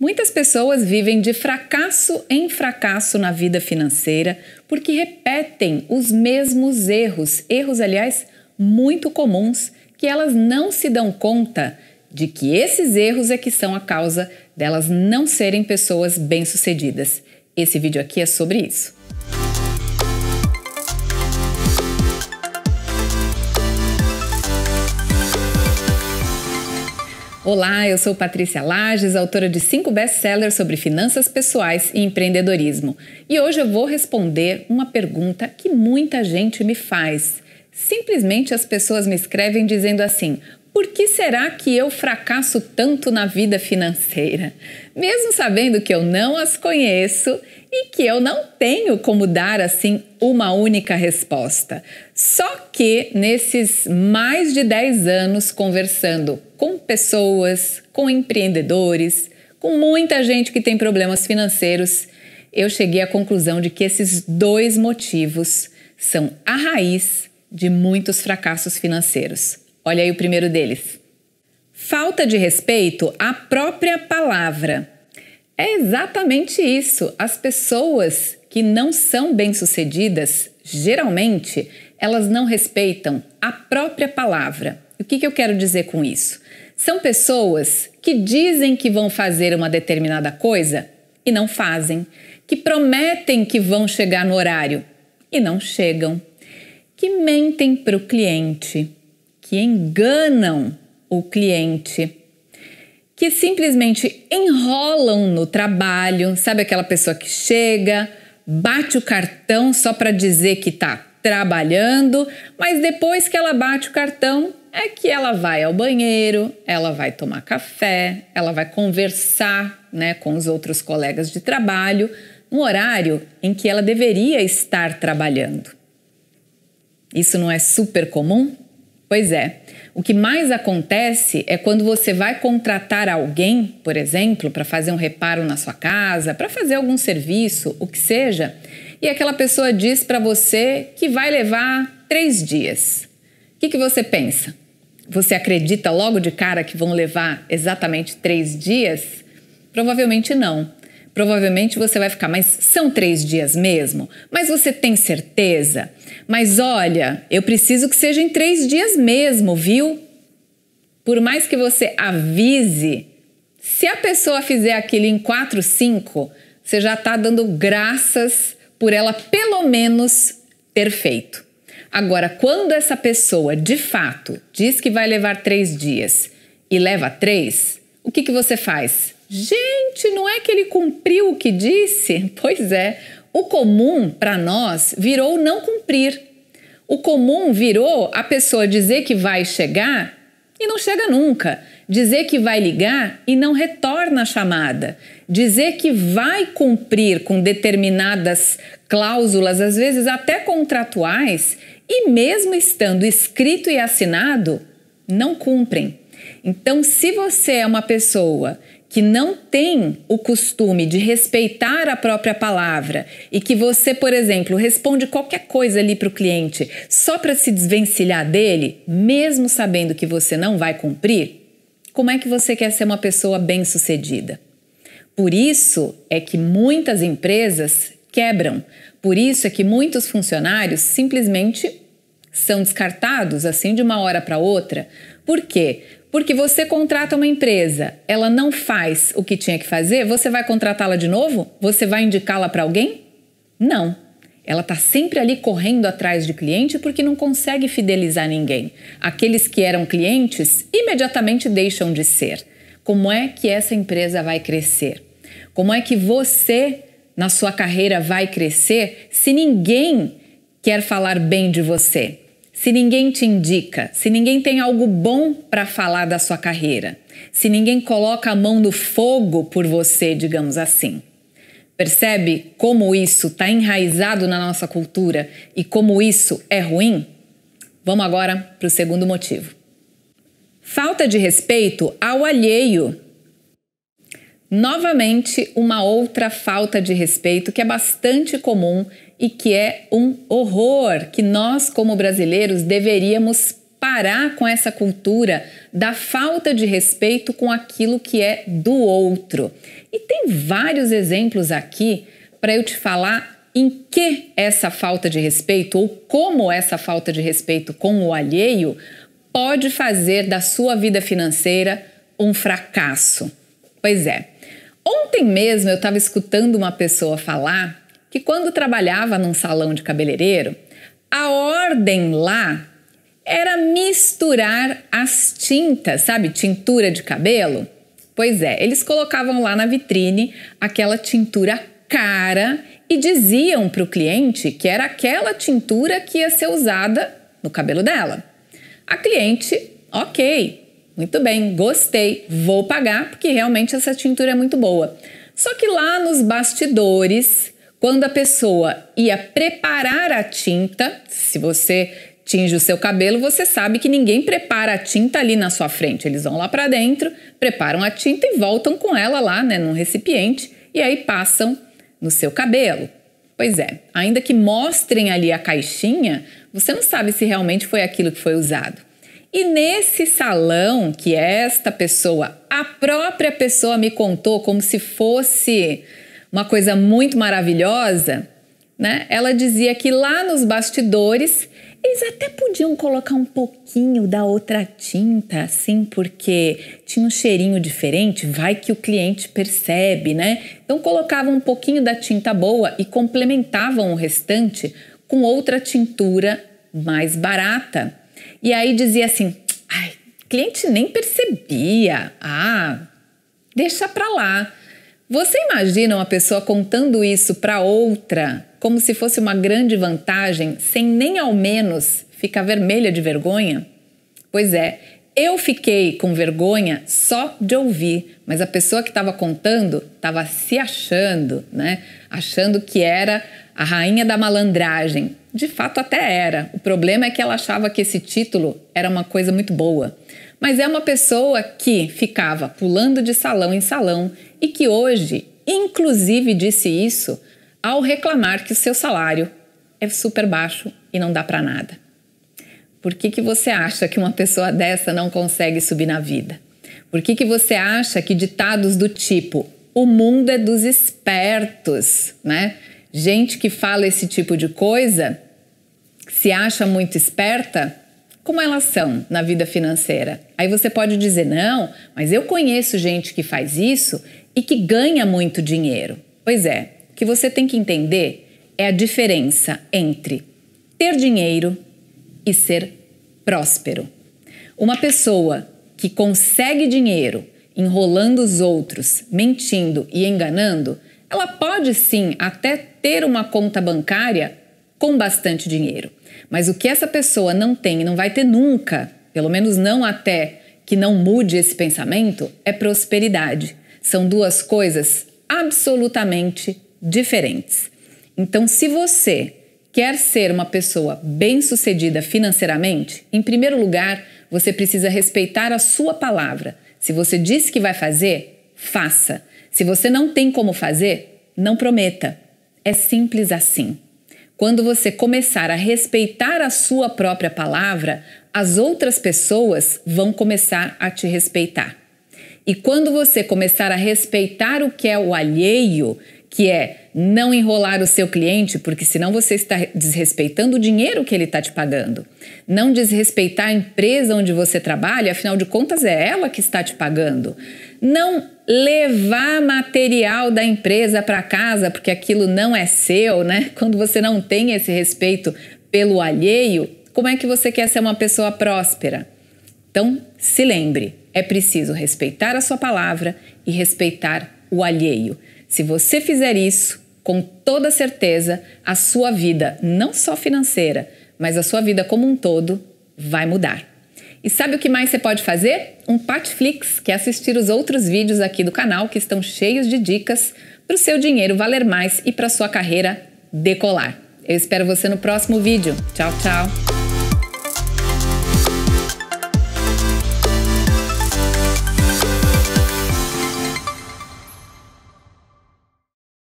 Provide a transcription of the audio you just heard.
Muitas pessoas vivem de fracasso em fracasso na vida financeira porque repetem os mesmos erros, erros, aliás, muito comuns, que elas não se dão conta de que esses erros é que são a causa delas não serem pessoas bem-sucedidas. Esse vídeo aqui é sobre isso. Olá, eu sou Patrícia Lages, autora de cinco best-sellers sobre finanças pessoais e empreendedorismo. E hoje eu vou responder uma pergunta que muita gente me faz. Simplesmente as pessoas me escrevem dizendo assim: por que será que eu fracasso tanto na vida financeira? Mesmo sabendo que eu não as conheço e que eu não tenho como dar assim uma única resposta. Só que nesses mais de 10 anos conversando com pessoas, com empreendedores, com muita gente que tem problemas financeiros, eu cheguei à conclusão de que esses dois motivos são a raiz de muitos fracassos financeiros. Olha aí o primeiro deles. Falta de respeito à própria palavra. É exatamente isso. As pessoas que não são bem-sucedidas, geralmente, elas não respeitam a própria palavra. O que, que eu quero dizer com isso? São pessoas que dizem que vão fazer uma determinada coisa e não fazem, que prometem que vão chegar no horário e não chegam, que mentem para o cliente que enganam o cliente, que simplesmente enrolam no trabalho, sabe aquela pessoa que chega, bate o cartão só para dizer que está trabalhando, mas depois que ela bate o cartão, é que ela vai ao banheiro, ela vai tomar café, ela vai conversar né, com os outros colegas de trabalho, um horário em que ela deveria estar trabalhando. Isso não é super comum? Pois é. O que mais acontece é quando você vai contratar alguém, por exemplo, para fazer um reparo na sua casa, para fazer algum serviço, o que seja, e aquela pessoa diz para você que vai levar três dias. O que, que você pensa? Você acredita logo de cara que vão levar exatamente três dias? Provavelmente não. Provavelmente você vai ficar, mas são três dias mesmo? Mas você tem certeza? Mas olha, eu preciso que seja em três dias mesmo, viu? Por mais que você avise, se a pessoa fizer aquilo em quatro, cinco, você já está dando graças por ela pelo menos ter feito. Agora, quando essa pessoa de fato diz que vai levar três dias e leva três, o que, que você faz? Gente, não é que ele cumpriu o que disse? Pois é, o comum para nós virou não cumprir. O comum virou a pessoa dizer que vai chegar e não chega nunca. Dizer que vai ligar e não retorna a chamada. Dizer que vai cumprir com determinadas cláusulas, às vezes até contratuais, e mesmo estando escrito e assinado, não cumprem. Então, se você é uma pessoa que não tem o costume de respeitar a própria palavra e que você, por exemplo, responde qualquer coisa ali para o cliente só para se desvencilhar dele, mesmo sabendo que você não vai cumprir, como é que você quer ser uma pessoa bem-sucedida? Por isso é que muitas empresas quebram, por isso é que muitos funcionários simplesmente são descartados assim de uma hora para outra. Por quê? Porque você contrata uma empresa, ela não faz o que tinha que fazer, você vai contratá-la de novo? Você vai indicá-la para alguém? Não. Ela está sempre ali correndo atrás de cliente porque não consegue fidelizar ninguém. Aqueles que eram clientes imediatamente deixam de ser. Como é que essa empresa vai crescer? Como é que você, na sua carreira, vai crescer se ninguém quer falar bem de você? Se ninguém te indica, se ninguém tem algo bom para falar da sua carreira, se ninguém coloca a mão no fogo por você, digamos assim. Percebe como isso está enraizado na nossa cultura e como isso é ruim? Vamos agora para o segundo motivo. Falta de respeito ao alheio. Novamente, uma outra falta de respeito que é bastante comum e que é um horror, que nós, como brasileiros, deveríamos parar com essa cultura da falta de respeito com aquilo que é do outro. E tem vários exemplos aqui para eu te falar em que essa falta de respeito ou como essa falta de respeito com o alheio pode fazer da sua vida financeira um fracasso. Pois é. Ontem mesmo eu estava escutando uma pessoa falar que quando trabalhava num salão de cabeleireiro, a ordem lá era misturar as tintas, sabe? Tintura de cabelo. Pois é, eles colocavam lá na vitrine aquela tintura cara e diziam para o cliente que era aquela tintura que ia ser usada no cabelo dela. A cliente, ok, muito bem, gostei, vou pagar porque realmente essa tintura é muito boa. Só que lá nos bastidores, quando a pessoa ia preparar a tinta, se você tinge o seu cabelo, você sabe que ninguém prepara a tinta ali na sua frente. Eles vão lá para dentro, preparam a tinta e voltam com ela lá, né, num recipiente, e aí passam no seu cabelo. Pois é, ainda que mostrem ali a caixinha, você não sabe se realmente foi aquilo que foi usado. E nesse salão que esta pessoa, a própria pessoa me contou como se fosse uma coisa muito maravilhosa, né? Ela dizia que lá nos bastidores eles até podiam colocar um pouquinho da outra tinta, assim, porque tinha um cheirinho diferente, vai que o cliente percebe, né? Então colocavam um pouquinho da tinta boa e complementavam o restante com outra tintura mais barata. E aí dizia assim: ai, cliente nem percebia, ah, deixa pra lá. Você imagina uma pessoa contando isso para outra como se fosse uma grande vantagem, sem nem ao menos ficar vermelha de vergonha? Pois é, eu fiquei com vergonha só de ouvir, mas a pessoa que estava contando estava se achando, né? Achando que era a rainha da malandragem. De fato, até era. O problema é que ela achava que esse título era uma coisa muito boa mas é uma pessoa que ficava pulando de salão em salão e que hoje, inclusive, disse isso ao reclamar que o seu salário é super baixo e não dá para nada. Por que, que você acha que uma pessoa dessa não consegue subir na vida? Por que, que você acha que ditados do tipo o mundo é dos espertos, né? Gente que fala esse tipo de coisa se acha muito esperta como elas são na vida financeira. Aí você pode dizer: não, mas eu conheço gente que faz isso e que ganha muito dinheiro. Pois é, o que você tem que entender é a diferença entre ter dinheiro e ser próspero. Uma pessoa que consegue dinheiro enrolando os outros, mentindo e enganando, ela pode sim até ter uma conta bancária com bastante dinheiro mas o que essa pessoa não tem e não vai ter nunca, pelo menos não até que não mude esse pensamento, é prosperidade. São duas coisas absolutamente diferentes. Então, se você quer ser uma pessoa bem-sucedida financeiramente, em primeiro lugar, você precisa respeitar a sua palavra. Se você disse que vai fazer, faça. Se você não tem como fazer, não prometa. É simples assim. Quando você começar a respeitar a sua própria palavra, as outras pessoas vão começar a te respeitar. E quando você começar a respeitar o que é o alheio, que é não enrolar o seu cliente, porque senão você está desrespeitando o dinheiro que ele está te pagando. Não desrespeitar a empresa onde você trabalha, afinal de contas é ela que está te pagando. Não levar material da empresa para casa, porque aquilo não é seu, né? Quando você não tem esse respeito pelo alheio, como é que você quer ser uma pessoa próspera? Então, se lembre, é preciso respeitar a sua palavra e respeitar o alheio. Se você fizer isso, com toda certeza, a sua vida, não só financeira, mas a sua vida como um todo, vai mudar. E sabe o que mais você pode fazer? Um Patflix, que é assistir os outros vídeos aqui do canal que estão cheios de dicas para o seu dinheiro valer mais e para sua carreira decolar. Eu espero você no próximo vídeo. Tchau, tchau!